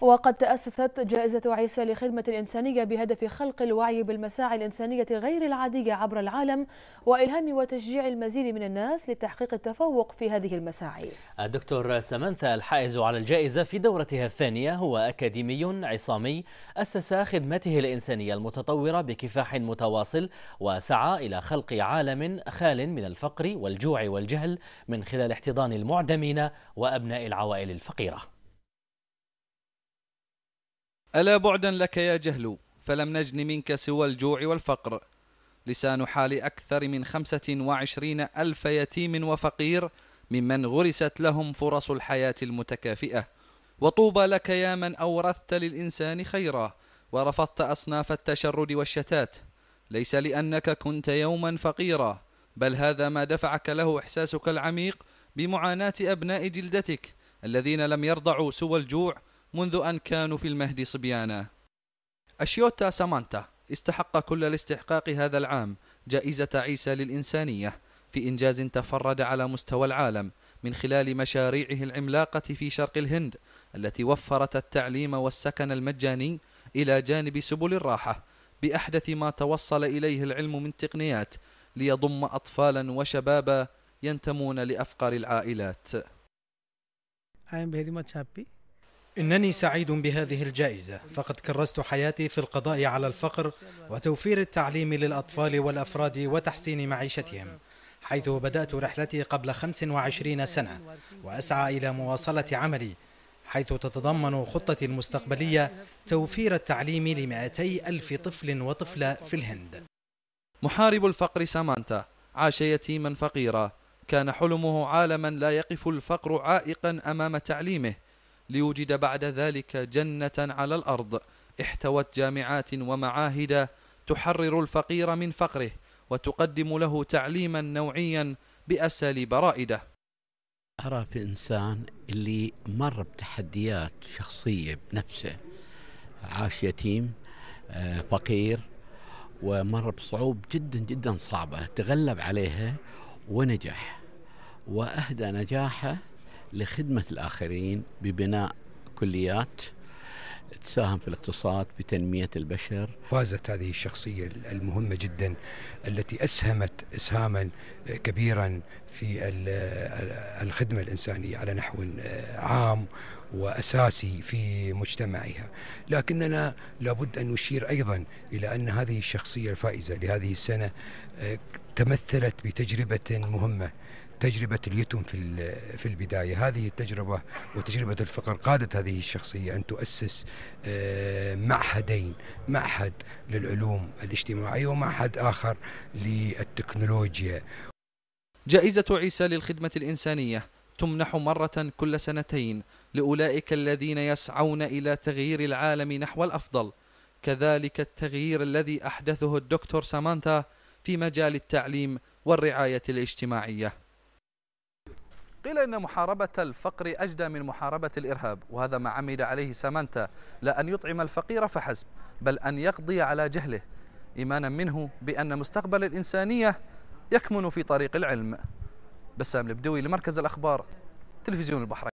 وقد تأسست جائزة عيسى لخدمة الإنسانية بهدف خلق الوعي بالمساعي الإنسانية غير العادية عبر العالم وإلهام وتشجيع المزيد من الناس لتحقيق التفوق في هذه المساعي الدكتور سمنثا الحائز على الجائزة في دورتها الثانية هو أكاديمي عصامي أسس خدمته الإنسانية المتطورة بكفاح متواصل وسعى إلى خلق عالم خال من الفقر والجوع والجهل من خلال احتضان المعدمين وأبناء العوائل الفقيرة ألا بعدا لك يا جهل فلم نجن منك سوى الجوع والفقر لسان حال أكثر من خمسة وعشرين ألف يتيم وفقير ممن غرست لهم فرص الحياة المتكافئة وطوبى لك يا من أورثت للإنسان خيرا ورفضت أصناف التشرد والشتات ليس لأنك كنت يوما فقيرا بل هذا ما دفعك له إحساسك العميق بمعاناة أبناء جلدتك الذين لم يرضعوا سوى الجوع منذ أن كانوا في المهد صبيانا أشيوتا سامانتا استحق كل الاستحقاق هذا العام جائزة عيسى للإنسانية في إنجاز تفرد على مستوى العالم من خلال مشاريعه العملاقة في شرق الهند التي وفرت التعليم والسكن المجاني إلى جانب سبل الراحة بأحدث ما توصل إليه العلم من تقنيات ليضم أطفالا وشبابا ينتمون لأفقر العائلات I am very much happy إنني سعيد بهذه الجائزة فقد كرست حياتي في القضاء على الفقر وتوفير التعليم للأطفال والأفراد وتحسين معيشتهم حيث بدأت رحلتي قبل 25 سنة وأسعى إلى مواصلة عملي حيث تتضمن خطتي المستقبلية توفير التعليم لمائتي ألف طفل وطفلة في الهند محارب الفقر سامانتا عاش يتيما فقيرا كان حلمه عالما لا يقف الفقر عائقا أمام تعليمه ليوجد بعد ذلك جنة على الأرض احتوت جامعات ومعاهد تحرر الفقير من فقره وتقدم له تعليما نوعيا بأساليب رائدة أرى في إنسان اللي مر بتحديات شخصية بنفسه عاش يتيم آه، فقير ومر بصعوب جدا جدا صعبة تغلب عليها ونجح وأهدى نجاحه لخدمة الآخرين ببناء كليات تساهم في الاقتصاد بتنمية البشر فازت هذه الشخصية المهمة جدا التي أسهمت إسهاما كبيرا في الخدمة الإنسانية على نحو عام وأساسي في مجتمعها لكننا لابد أن نشير أيضا إلى أن هذه الشخصية الفائزة لهذه السنة آه، تمثلت بتجربة مهمة تجربة اليتم في في البداية هذه التجربة وتجربة الفقر قادت هذه الشخصية أن تؤسس آه، معهدين معهد للعلوم الاجتماعية ومعهد آخر للتكنولوجيا جائزة عيسى للخدمة الإنسانية تمنح مرة كل سنتين لأولئك الذين يسعون إلى تغيير العالم نحو الأفضل كذلك التغيير الذي أحدثه الدكتور سامانتا في مجال التعليم والرعاية الاجتماعية قيل إن محاربة الفقر أجدى من محاربة الإرهاب وهذا ما عمد عليه سامانتا لا أن يطعم الفقير فحسب بل أن يقضي على جهله إيمانا منه بأن مستقبل الإنسانية يكمن في طريق العلم بسام البدوي لمركز الأخبار تلفزيون البحرين